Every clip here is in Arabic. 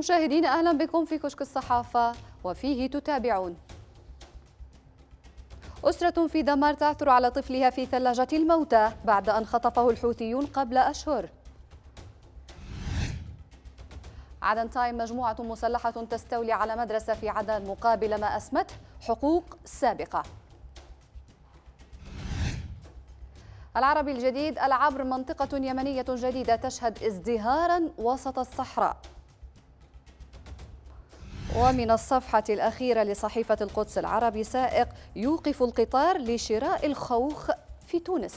مشاهدينا أهلا بكم في كشك الصحافة وفيه تتابعون أسرة في دمار تعثر على طفلها في ثلاجة الموتى بعد أن خطفه الحوثيون قبل أشهر عدن تايم مجموعة مسلحة تستولي على مدرسة في عدن مقابل ما أسمته حقوق سابقة العربي الجديد العبر منطقة يمنية جديدة تشهد ازدهارا وسط الصحراء ومن الصفحة الأخيرة لصحيفة القدس العربي سائق يوقف القطار لشراء الخوخ في تونس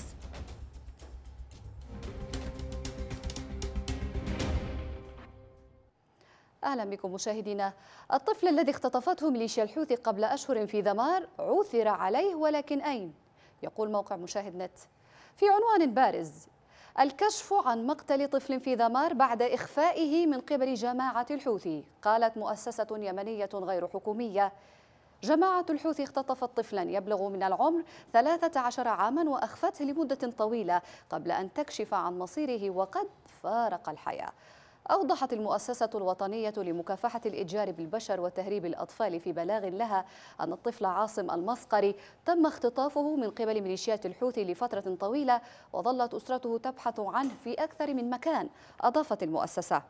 اهلا بكم مشاهدينا الطفل الذي اختطفته ميليشيا الحوثي قبل اشهر في ذمار عثر عليه ولكن اين يقول موقع مشاهد نت في عنوان بارز الكشف عن مقتل طفل في ذمار بعد إخفائه من قبل جماعة الحوثي قالت مؤسسة يمنية غير حكومية جماعة الحوثي اختطفت طفلا يبلغ من العمر 13 عاما وأخفته لمدة طويلة قبل أن تكشف عن مصيره وقد فارق الحياة أوضحت المؤسسة الوطنية لمكافحة الإتجار بالبشر وتهريب الأطفال في بلاغ لها أن الطفل عاصم المسقري تم اختطافه من قبل ميليشيات الحوثي لفترة طويلة وظلت أسرته تبحث عنه في أكثر من مكان أضافت المؤسسة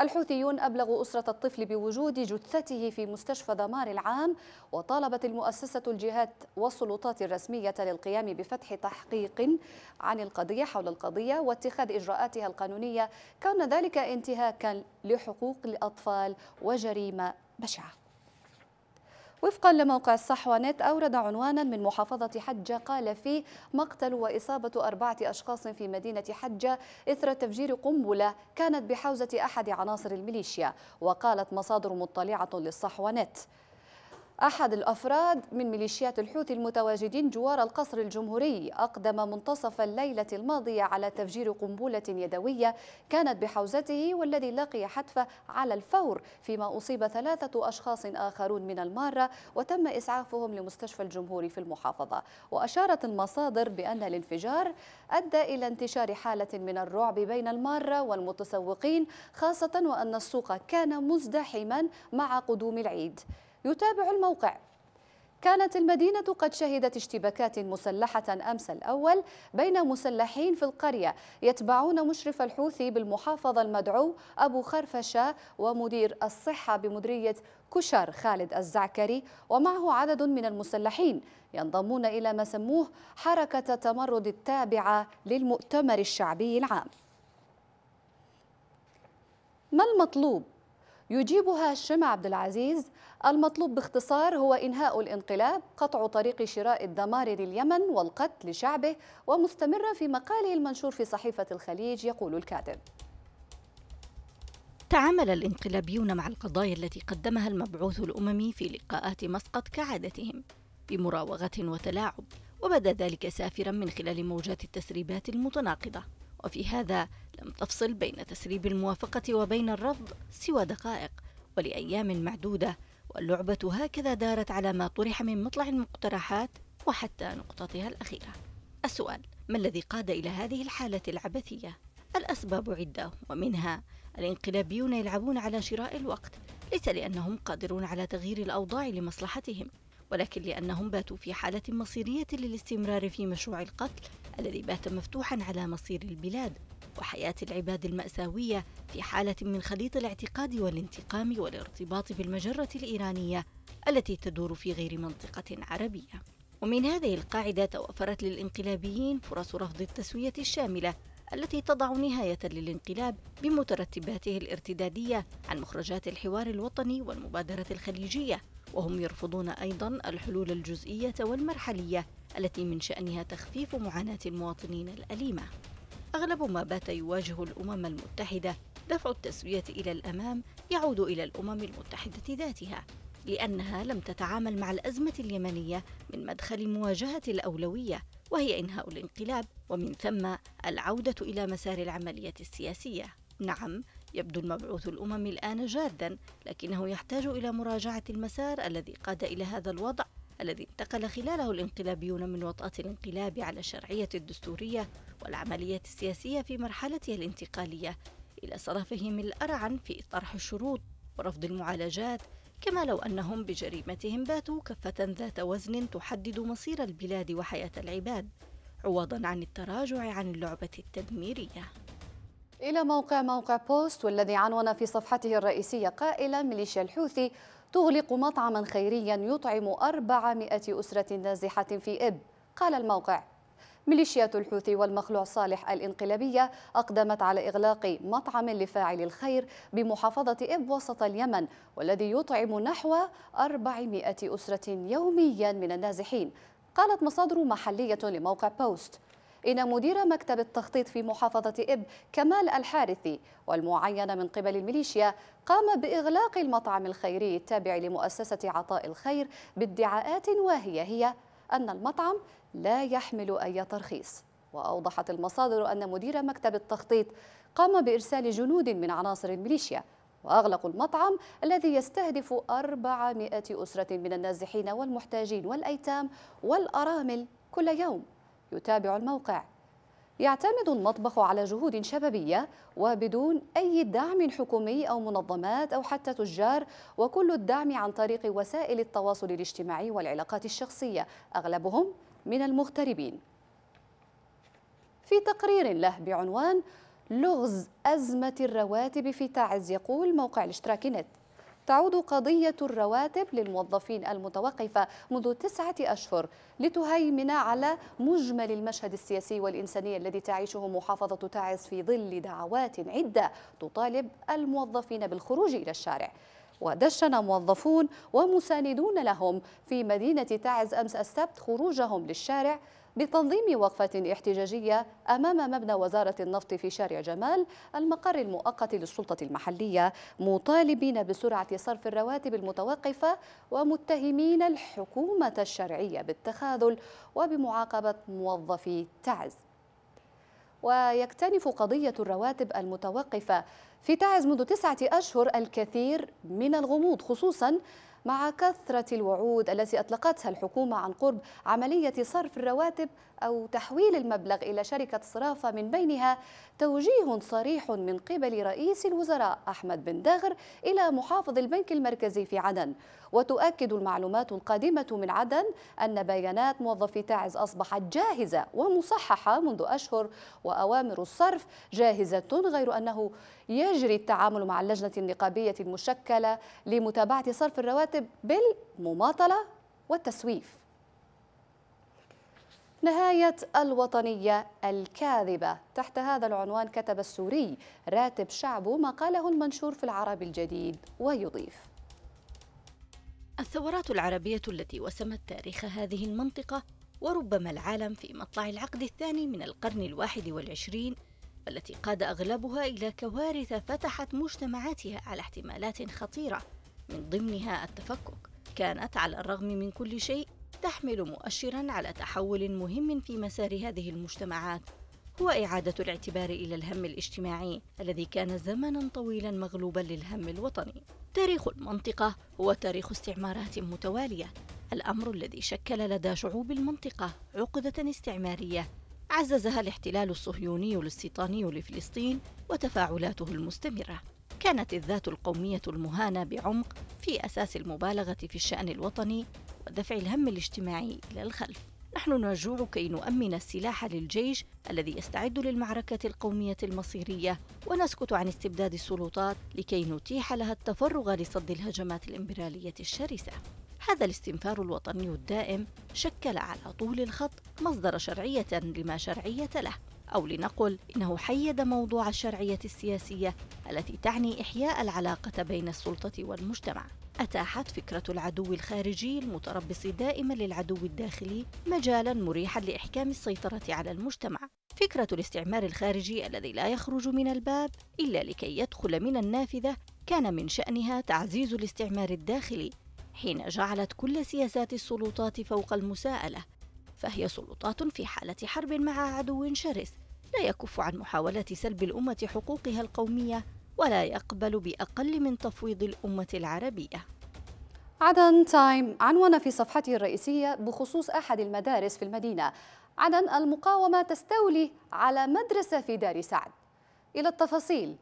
الحوثيون أبلغوا أسرة الطفل بوجود جثته في مستشفى دمار العام وطالبت المؤسسة الجهات والسلطات الرسمية للقيام بفتح تحقيق عن القضية حول القضية واتخاذ إجراءاتها القانونية كان ذلك انتهاكا لحقوق الأطفال وجريمة بشعة وفقا لموقع الصحوة نت أورد عنوانا من محافظة حجة قال فيه مقتل وإصابة أربعة أشخاص في مدينة حجة إثر تفجير قنبلة كانت بحوزة أحد عناصر الميليشيا وقالت مصادر مطلعة للصحوة نت أحد الأفراد من ميليشيات الحوثي المتواجدين جوار القصر الجمهوري أقدم منتصف الليلة الماضية على تفجير قنبلة يدوية كانت بحوزته والذي لقي حتفه على الفور فيما أصيب ثلاثة أشخاص آخرون من المارة وتم إسعافهم لمستشفى الجمهوري في المحافظة وأشارت المصادر بأن الانفجار أدى إلى انتشار حالة من الرعب بين المارة والمتسوقين خاصة وأن السوق كان مزدحما مع قدوم العيد يتابع الموقع كانت المدينة قد شهدت اشتباكات مسلحة أمس الأول بين مسلحين في القرية يتبعون مشرف الحوثي بالمحافظة المدعو أبو خرفشة ومدير الصحة بمديرية كشر خالد الزعكري ومعه عدد من المسلحين ينضمون إلى ما سموه حركة تمرد التابعة للمؤتمر الشعبي العام ما المطلوب؟ يجيب هاشم عبد العزيز المطلوب باختصار هو إنهاء الانقلاب قطع طريق شراء الدمار لليمن والقتل لشعبه ومستمرا في مقاله المنشور في صحيفة الخليج يقول الكاتب تعامل الانقلابيون مع القضايا التي قدمها المبعوث الأممي في لقاءات مسقط كعادتهم بمراوغة وتلاعب وبدا ذلك سافرا من خلال موجات التسريبات المتناقضة وفي هذا لم تفصل بين تسريب الموافقة وبين الرفض سوى دقائق ولأيام معدودة واللعبة هكذا دارت على ما طرح من مطلع المقترحات وحتى نقطتها الأخيرة السؤال ما الذي قاد إلى هذه الحالة العبثية؟ الأسباب عدة ومنها الانقلابيون يلعبون على شراء الوقت ليس لأنهم قادرون على تغيير الأوضاع لمصلحتهم ولكن لأنهم باتوا في حالة مصيرية للاستمرار في مشروع القتل الذي بات مفتوحا على مصير البلاد وحياة العباد المأساوية في حالة من خليط الاعتقاد والانتقام والارتباط بالمجرة الإيرانية التي تدور في غير منطقة عربية. ومن هذه القاعدة توفرت للانقلابيين فرص رفض التسوية الشاملة التي تضع نهاية للانقلاب بمترتباته الارتدادية عن مخرجات الحوار الوطني والمبادرة الخليجية، وهم يرفضون أيضا الحلول الجزئية والمرحلية التي من شأنها تخفيف معاناة المواطنين الأليمة. أغلب ما بات يواجه الأمم المتحدة دفع التسوية إلى الأمام يعود إلى الأمم المتحدة ذاتها لأنها لم تتعامل مع الأزمة اليمنية من مدخل مواجهة الأولوية وهي إنهاء الانقلاب ومن ثم العودة إلى مسار العملية السياسية نعم يبدو المبعوث الأممي الآن جادا لكنه يحتاج إلى مراجعة المسار الذي قاد إلى هذا الوضع الذي انتقل خلاله الانقلابيون من وطأة الانقلاب على الشرعية الدستورية والعملية السياسية في مرحلتها الانتقالية إلى صرفهم الأرعن في طرح الشروط ورفض المعالجات كما لو أنهم بجريمتهم باتوا كفة ذات وزن تحدد مصير البلاد وحياة العباد عوضا عن التراجع عن اللعبة التدميرية إلى موقع موقع بوست والذي عنون في صفحته الرئيسية قائلا ميليشيا الحوثي تغلق مطعما خيريا يطعم 400 أسرة نازحة في إب قال الموقع ميليشيات الحوثي والمخلوع صالح الانقلابية أقدمت على إغلاق مطعم لفاعل الخير بمحافظة إب وسط اليمن والذي يطعم نحو 400 أسرة يوميا من النازحين قالت مصادر محلية لموقع بوست إن مدير مكتب التخطيط في محافظة إب كمال الحارثي والمعين من قبل الميليشيا قام بإغلاق المطعم الخيري التابع لمؤسسة عطاء الخير بادعاءات واهية هي أن المطعم لا يحمل أي ترخيص وأوضحت المصادر أن مدير مكتب التخطيط قام بإرسال جنود من عناصر الميليشيا وأغلقوا المطعم الذي يستهدف 400 أسرة من النازحين والمحتاجين والأيتام والأرامل كل يوم يتابع الموقع يعتمد المطبخ على جهود شبابية وبدون أي دعم حكومي أو منظمات أو حتى تجار وكل الدعم عن طريق وسائل التواصل الاجتماعي والعلاقات الشخصية أغلبهم من المغتربين في تقرير له بعنوان لغز أزمة الرواتب في تعز يقول موقع الاشتراكي نت تعود قضية الرواتب للموظفين المتوقفة منذ تسعة أشهر لتهيمن على مجمل المشهد السياسي والإنساني الذي تعيشه محافظة تعز في ظل دعوات عدة تطالب الموظفين بالخروج إلى الشارع ودشن موظفون ومساندون لهم في مدينة تعز أمس السبت خروجهم للشارع بتنظيم وقفة احتجاجية أمام مبنى وزارة النفط في شارع جمال المقر المؤقت للسلطة المحلية مطالبين بسرعة صرف الرواتب المتوقفة ومتهمين الحكومة الشرعية بالتخاذل وبمعاقبة موظفي تعز ويكتنف قضية الرواتب المتوقفة في تعز منذ تسعة أشهر الكثير من الغموض خصوصاً مع كثرة الوعود التي أطلقتها الحكومة عن قرب عملية صرف الرواتب أو تحويل المبلغ إلى شركة صرافة من بينها توجيه صريح من قبل رئيس الوزراء أحمد بن داغر إلى محافظ البنك المركزي في عدن وتؤكد المعلومات القادمة من عدن أن بيانات موظفي تعز أصبحت جاهزة ومصححة منذ أشهر وأوامر الصرف جاهزة غير أنه يجري التعامل مع اللجنة النقابية المشكلة لمتابعة صرف الرواتب بالمماطلة والتسويف نهاية الوطنية الكاذبة تحت هذا العنوان كتب السوري راتب شعبه ما قاله المنشور في العرب الجديد ويضيف الثورات العربية التي وسمت تاريخ هذه المنطقة وربما العالم في مطلع العقد الثاني من القرن الواحد والعشرين والتي قاد أغلبها إلى كوارث فتحت مجتمعاتها على احتمالات خطيرة من ضمنها التفكك كانت على الرغم من كل شيء تحمل مؤشرا على تحول مهم في مسار هذه المجتمعات هو إعادة الاعتبار إلى الهم الاجتماعي الذي كان زمنا طويلا مغلوبا للهم الوطني. تاريخ المنطقة هو تاريخ استعمارات متوالية، الأمر الذي شكل لدى شعوب المنطقة عقدة استعمارية عززها الاحتلال الصهيوني الاستيطاني لفلسطين وتفاعلاته المستمرة. كانت الذات القومية المهانة بعمق في أساس المبالغة في الشأن الوطني ودفع الهم الاجتماعي إلى الخلف. نحن نجور كي نؤمن السلاح للجيش الذي يستعد للمعركة القومية المصيرية ونسكت عن استبداد السلطات لكي نتيح لها التفرغ لصد الهجمات الإمبرالية الشرسة هذا الاستنفار الوطني الدائم شكل على طول الخط مصدر شرعية لما شرعية له أو لنقل إنه حيد موضوع الشرعية السياسية التي تعني إحياء العلاقة بين السلطة والمجتمع أتاحت فكرة العدو الخارجي المتربص دائما للعدو الداخلي مجالا مريحا لإحكام السيطرة على المجتمع فكرة الاستعمار الخارجي الذي لا يخرج من الباب إلا لكي يدخل من النافذة كان من شأنها تعزيز الاستعمار الداخلي حين جعلت كل سياسات السلطات فوق المساءلة فهي سلطات في حالة حرب مع عدو شرس لا يكف عن محاولة سلب الأمة حقوقها القومية ولا يقبل بأقل من تفويض الأمة العربية عدن تايم عنون في صفحته الرئيسية بخصوص أحد المدارس في المدينة عدن المقاومة تستولي على مدرسة في دار سعد إلى التفاصيل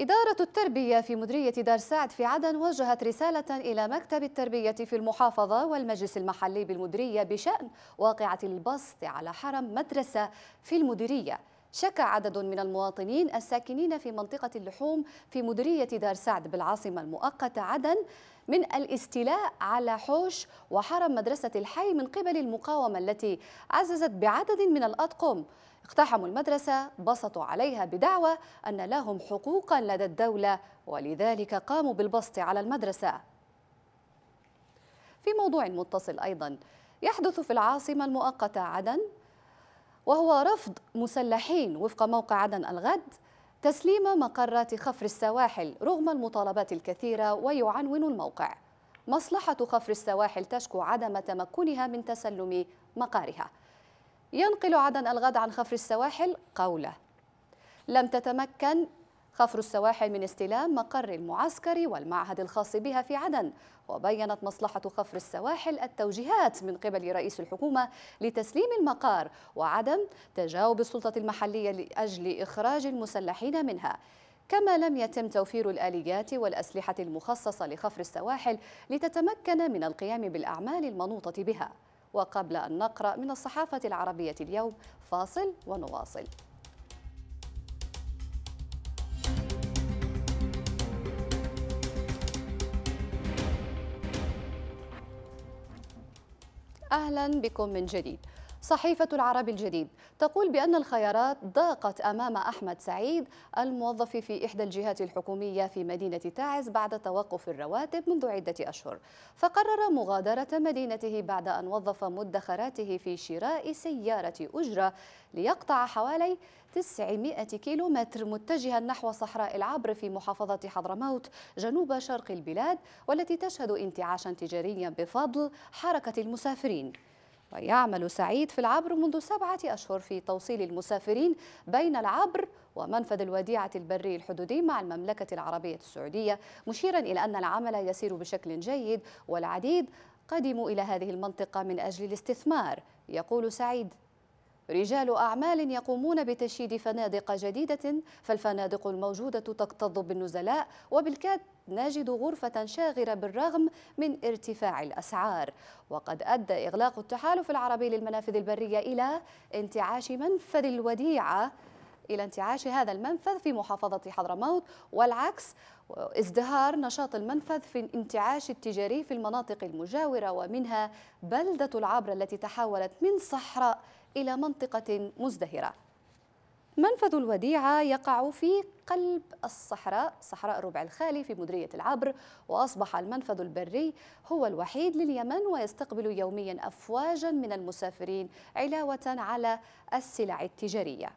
إدارة التربية في مديرية دار سعد في عدن وجهت رسالة إلى مكتب التربية في المحافظة والمجلس المحلي بالمدرية بشأن واقعة البسط على حرم مدرسة في المديرية شكى عدد من المواطنين الساكنين في منطقة اللحوم في مديرية دار سعد بالعاصمة المؤقتة عدن من الاستيلاء على حوش وحرم مدرسة الحي من قبل المقاومة التي عززت بعدد من الأطقم اقتحموا المدرسة بسطوا عليها بدعوى أن لهم حقوقا لدى الدولة ولذلك قاموا بالبسط على المدرسة في موضوع متصل أيضا يحدث في العاصمة المؤقتة عدن وهو رفض مسلحين وفق موقع عدن الغد تسليم مقرات خفر السواحل رغم المطالبات الكثيرة ويعنون الموقع مصلحة خفر السواحل تشكو عدم تمكنها من تسلم مقارها ينقل عدن الغد عن خفر السواحل قوله لم تتمكن خفر السواحل من استلام مقر المعسكر والمعهد الخاص بها في عدن وبينت مصلحة خفر السواحل التوجيهات من قبل رئيس الحكومة لتسليم المقار وعدم تجاوب السلطة المحلية لأجل إخراج المسلحين منها كما لم يتم توفير الآليات والأسلحة المخصصة لخفر السواحل لتتمكن من القيام بالأعمال المنوطة بها وقبل أن نقرأ من الصحافة العربية اليوم فاصل ونواصل أهلا بكم من جديد صحيفة العرب الجديد تقول بأن الخيارات ضاقت أمام أحمد سعيد الموظف في إحدى الجهات الحكومية في مدينة تعز بعد توقف الرواتب منذ عدة أشهر فقرر مغادرة مدينته بعد أن وظف مدخراته في شراء سيارة أجرة ليقطع حوالي 900 كيلومتر متجها نحو صحراء العبر في محافظة حضرموت جنوب شرق البلاد والتي تشهد انتعاشا تجاريا بفضل حركة المسافرين ويعمل سعيد في العبر منذ سبعة أشهر في توصيل المسافرين بين العبر ومنفذ الوديعة البري الحدودي مع المملكة العربية السعودية مشيرا إلى أن العمل يسير بشكل جيد والعديد قدموا إلى هذه المنطقة من أجل الاستثمار يقول سعيد رجال أعمال يقومون بتشييد فنادق جديدة فالفنادق الموجودة تكتظ بالنزلاء وبالكاد نجد غرفة شاغرة بالرغم من ارتفاع الأسعار وقد أدى إغلاق التحالف العربي للمنافذ البرية إلى انتعاش منفذ الوديعة إلى انتعاش هذا المنفذ في محافظة حضرموت والعكس ازدهار نشاط المنفذ في الانتعاش التجاري في المناطق المجاورة ومنها بلدة العبر التي تحولت من صحراء إلى منطقة مزدهرة منفذ الوديعة يقع في قلب الصحراء صحراء الربع الخالي في مدرية العبر وأصبح المنفذ البري هو الوحيد لليمن ويستقبل يوميا أفواجا من المسافرين علاوة على السلع التجارية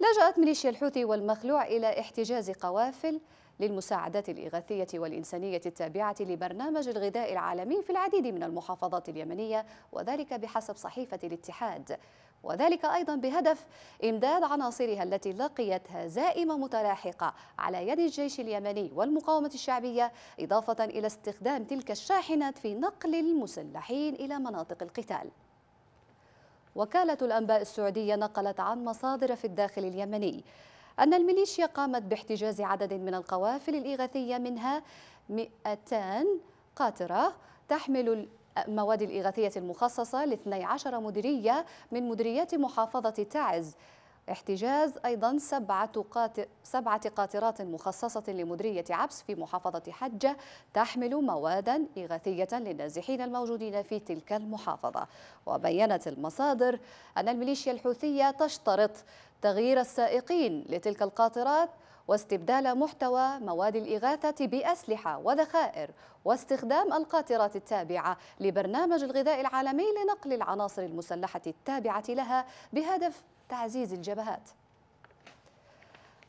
لجأت ميليشيا الحوثي والمخلوع إلى احتجاز قوافل للمساعدات الإغاثية والإنسانية التابعة لبرنامج الغذاء العالمي في العديد من المحافظات اليمنية وذلك بحسب صحيفة الاتحاد وذلك أيضا بهدف إمداد عناصرها التي لقيت هزائم متلاحقة على يد الجيش اليمني والمقاومة الشعبية إضافة إلى استخدام تلك الشاحنات في نقل المسلحين إلى مناطق القتال وكالة الأنباء السعودية نقلت عن مصادر في الداخل اليمني أن الميليشيا قامت باحتجاز عدد من القوافل الإغاثية منها 200 قاطرة تحمل المواد الإغاثية المخصصة ل 12 مديرية من مديريات محافظة تعز احتجاز أيضا سبعة, قات... سبعة قاطرات مخصصة لمدرية عبس في محافظة حجة تحمل موادا إغاثية للنازحين الموجودين في تلك المحافظة وبينت المصادر أن الميليشيا الحوثية تشترط تغيير السائقين لتلك القاطرات واستبدال محتوى مواد الإغاثة بأسلحة وذخائر واستخدام القاطرات التابعة لبرنامج الغذاء العالمي لنقل العناصر المسلحة التابعة لها بهدف تعزيز الجبهات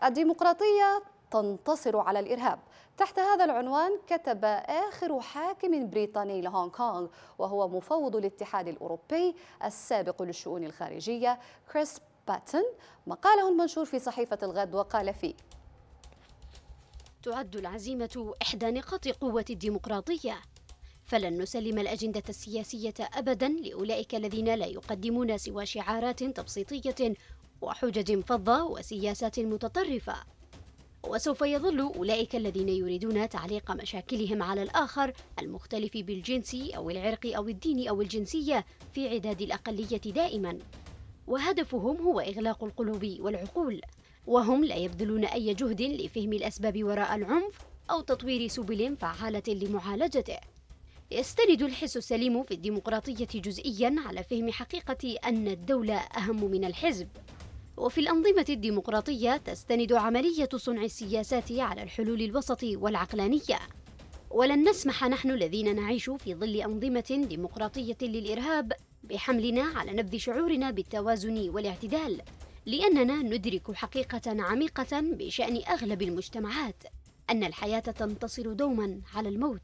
الديمقراطية تنتصر على الإرهاب تحت هذا العنوان كتب آخر حاكم بريطاني لهونغ كونغ وهو مفوض الاتحاد الأوروبي السابق للشؤون الخارجية كريس باتن مقاله المنشور في صحيفة الغد وقال فيه تعد العزيمة إحدى نقاط قوة الديمقراطية فلن نسلم الأجندة السياسية أبدا لأولئك الذين لا يقدمون سوى شعارات تبسيطية وحجج فظة وسياسات متطرفة وسوف يظل أولئك الذين يريدون تعليق مشاكلهم على الآخر المختلف بالجنس أو العرق أو الدين أو الجنسية في عداد الأقلية دائما وهدفهم هو إغلاق القلوب والعقول وهم لا يبذلون أي جهد لفهم الأسباب وراء العنف أو تطوير سبل فعالة لمعالجته يستند الحس السليم في الديمقراطية جزئيا على فهم حقيقة أن الدولة أهم من الحزب وفي الأنظمة الديمقراطية تستند عملية صنع السياسات على الحلول الوسط والعقلانية ولن نسمح نحن الذين نعيش في ظل أنظمة ديمقراطية للإرهاب بحملنا على نبذ شعورنا بالتوازن والاعتدال لأننا ندرك حقيقة عميقة بشأن أغلب المجتمعات أن الحياة تنتصر دوما على الموت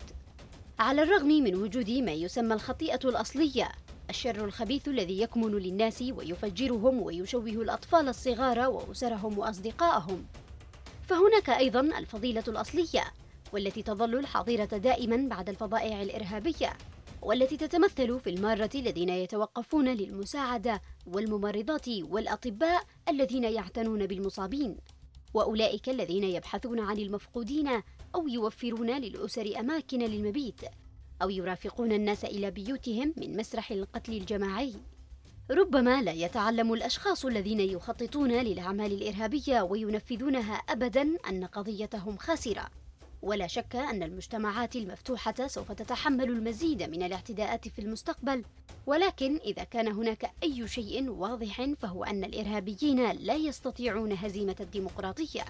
على الرغم من وجود ما يسمى الخطيئة الأصلية الشر الخبيث الذي يكمن للناس ويفجرهم ويشوه الأطفال الصغار وأسرهم وأصدقائهم فهناك أيضا الفضيلة الأصلية والتي تظل الحاضرة دائما بعد الفضائع الإرهابية والتي تتمثل في المارة الذين يتوقفون للمساعدة والممرضات والأطباء الذين يعتنون بالمصابين وأولئك الذين يبحثون عن المفقودين أو يوفرون للأسر أماكن للمبيت أو يرافقون الناس إلى بيوتهم من مسرح القتل الجماعي ربما لا يتعلم الأشخاص الذين يخططون للأعمال الإرهابية وينفذونها أبدا أن قضيتهم خاسرة ولا شك أن المجتمعات المفتوحة سوف تتحمل المزيد من الاعتداءات في المستقبل ولكن إذا كان هناك أي شيء واضح فهو أن الإرهابيين لا يستطيعون هزيمة الديمقراطية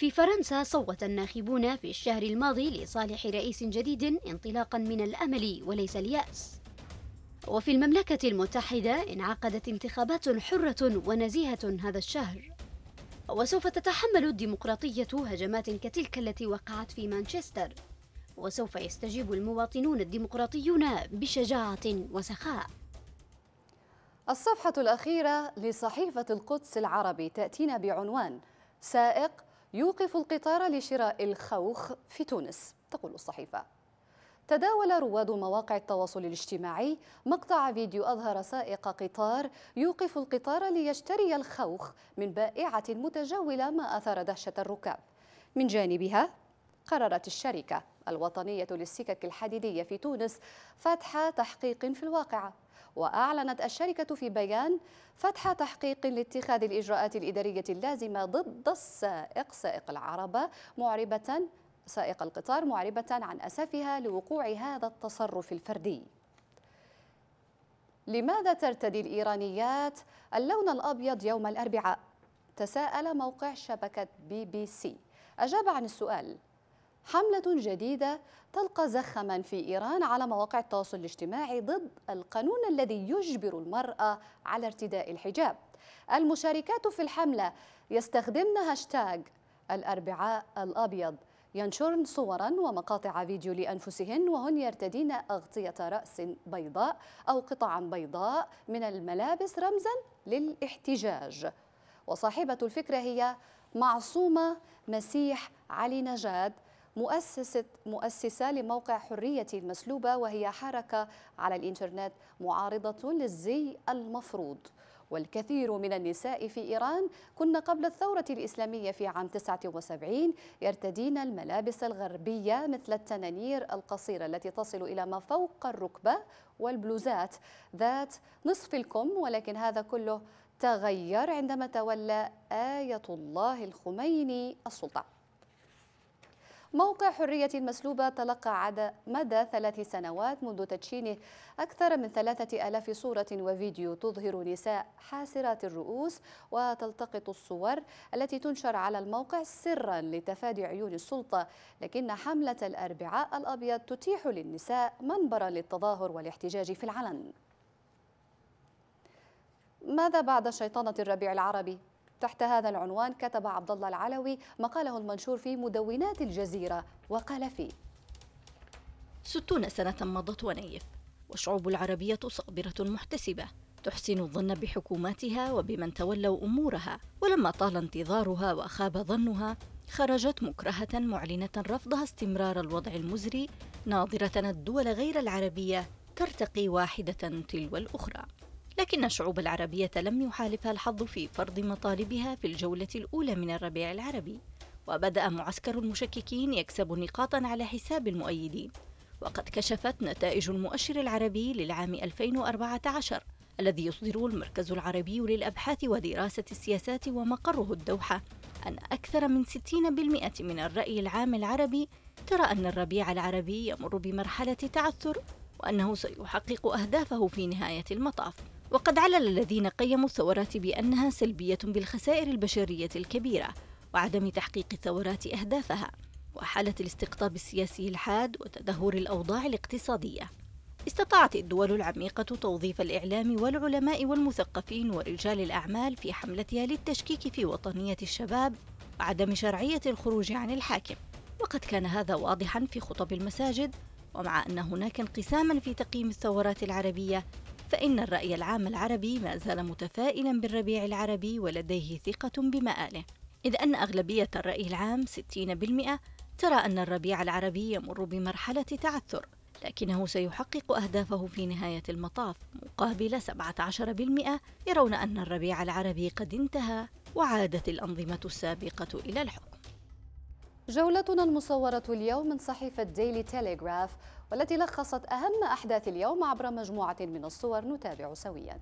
في فرنسا صوت الناخبون في الشهر الماضي لصالح رئيس جديد انطلاقا من الامل وليس الياس وفي المملكه المتحده انعقدت انتخابات حره ونزيهه هذا الشهر وسوف تتحمل الديمقراطيه هجمات كتلك التي وقعت في مانشستر وسوف يستجيب المواطنون الديمقراطيون بشجاعه وسخاء الصفحه الاخيره لصحيفه القدس العربي تاتينا بعنوان سائق يوقف القطار لشراء الخوخ في تونس تقول الصحيفة تداول رواد مواقع التواصل الاجتماعي مقطع فيديو أظهر سائق قطار يوقف القطار ليشتري الخوخ من بائعة متجولة ما أثار دهشة الركاب من جانبها قررت الشركة الوطنية للسكك الحديدية في تونس فتح تحقيق في الواقعة وأعلنت الشركة في بيان فتح تحقيق لاتخاذ الإجراءات الإدارية اللازمة ضد السائق سائق العربة معربة سائق القطار معربة عن أسفها لوقوع هذا التصرف الفردي لماذا ترتدي الإيرانيات اللون الأبيض يوم الأربعاء؟ تساءل موقع شبكة بي بي سي أجاب عن السؤال حملة جديدة تلقى زخما في إيران على مواقع التواصل الاجتماعي ضد القانون الذي يجبر المرأة على ارتداء الحجاب المشاركات في الحملة يستخدمن هاشتاج الأربعاء الأبيض ينشرن صورا ومقاطع فيديو لأنفسهن وهن يرتدين أغطية رأس بيضاء أو قطعا بيضاء من الملابس رمزا للاحتجاج وصاحبة الفكرة هي معصومة مسيح علي نجاد مؤسسة مؤسسة لموقع حرية المسلوبة وهي حركة على الإنترنت معارضة للزي المفروض والكثير من النساء في إيران كن قبل الثورة الإسلامية في عام 79 يرتدين الملابس الغربية مثل التنانير القصيرة التي تصل إلى ما فوق الركبة والبلوزات ذات نصف الكم ولكن هذا كله تغير عندما تولى آية الله الخميني السلطة موقع حرية المسلوبة تلقى عدا مدى ثلاث سنوات منذ تدشينه أكثر من ثلاثة ألاف صورة وفيديو تظهر نساء حاسرات الرؤوس وتلتقط الصور التي تنشر على الموقع سرا لتفادي عيون السلطة لكن حملة الأربعاء الأبيض تتيح للنساء منبرا للتظاهر والاحتجاج في العلن ماذا بعد شيطنة الربيع العربي؟ تحت هذا العنوان كتب عبد الله العلوي مقاله المنشور في مدونات الجزيرة وقال فيه ستون سنة مضت ونيف والشعوب العربية صابرة محتسبة تحسن الظن بحكوماتها وبمن تولوا امورها ولما طال انتظارها وخاب ظنها خرجت مكرهه معلنه رفضها استمرار الوضع المزري ناظره الدول غير العربيه ترتقي واحده تلو الاخرى لكن الشعوب العربية لم يحالفها الحظ في فرض مطالبها في الجولة الأولى من الربيع العربي وبدأ معسكر المشككين يكسب نقاطا على حساب المؤيدين وقد كشفت نتائج المؤشر العربي للعام 2014 الذي يصدره المركز العربي للأبحاث ودراسة السياسات ومقره الدوحة أن أكثر من 60% من الرأي العام العربي ترى أن الربيع العربي يمر بمرحلة تعثر وأنه سيحقق أهدافه في نهاية المطاف وقد علل الذين قيموا الثورات بأنها سلبية بالخسائر البشرية الكبيرة وعدم تحقيق الثورات أهدافها وحالة الاستقطاب السياسي الحاد وتدهور الأوضاع الاقتصادية استطاعت الدول العميقة توظيف الإعلام والعلماء والمثقفين ورجال الأعمال في حملتها للتشكيك في وطنية الشباب وعدم شرعية الخروج عن الحاكم وقد كان هذا واضحا في خطب المساجد ومع أن هناك انقساما في تقييم الثورات العربية فإن الرأي العام العربي ما زال متفائلا بالربيع العربي ولديه ثقة بمآله إذ أن أغلبية الرأي العام 60% ترى أن الربيع العربي يمر بمرحلة تعثر لكنه سيحقق أهدافه في نهاية المطاف مقابل 17% يرون أن الربيع العربي قد انتهى وعادت الأنظمة السابقة إلى الحكم جولتنا المصورة اليوم من صحيفة ديلي تيليغراف والتي لخصت أهم أحداث اليوم عبر مجموعة من الصور نتابع سوياً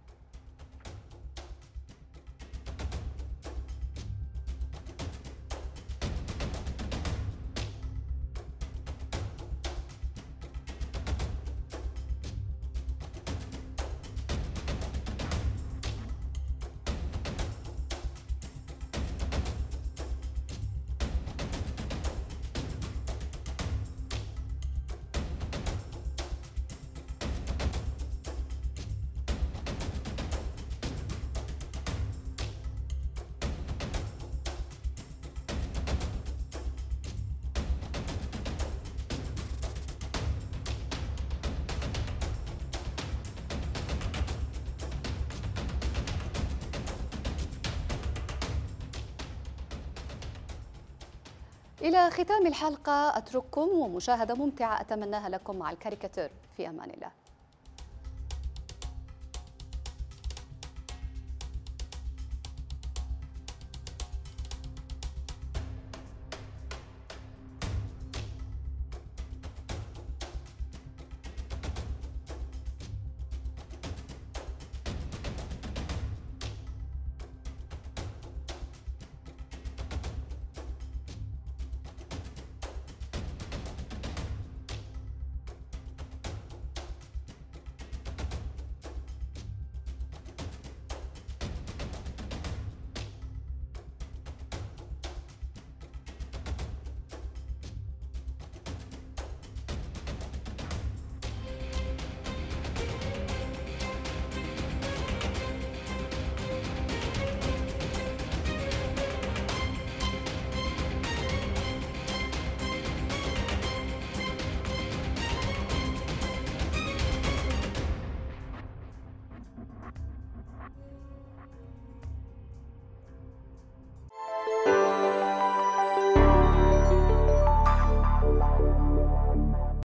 إلى ختام الحلقة أترككم ومشاهدة ممتعة أتمناها لكم مع الكاريكاتير في أمان الله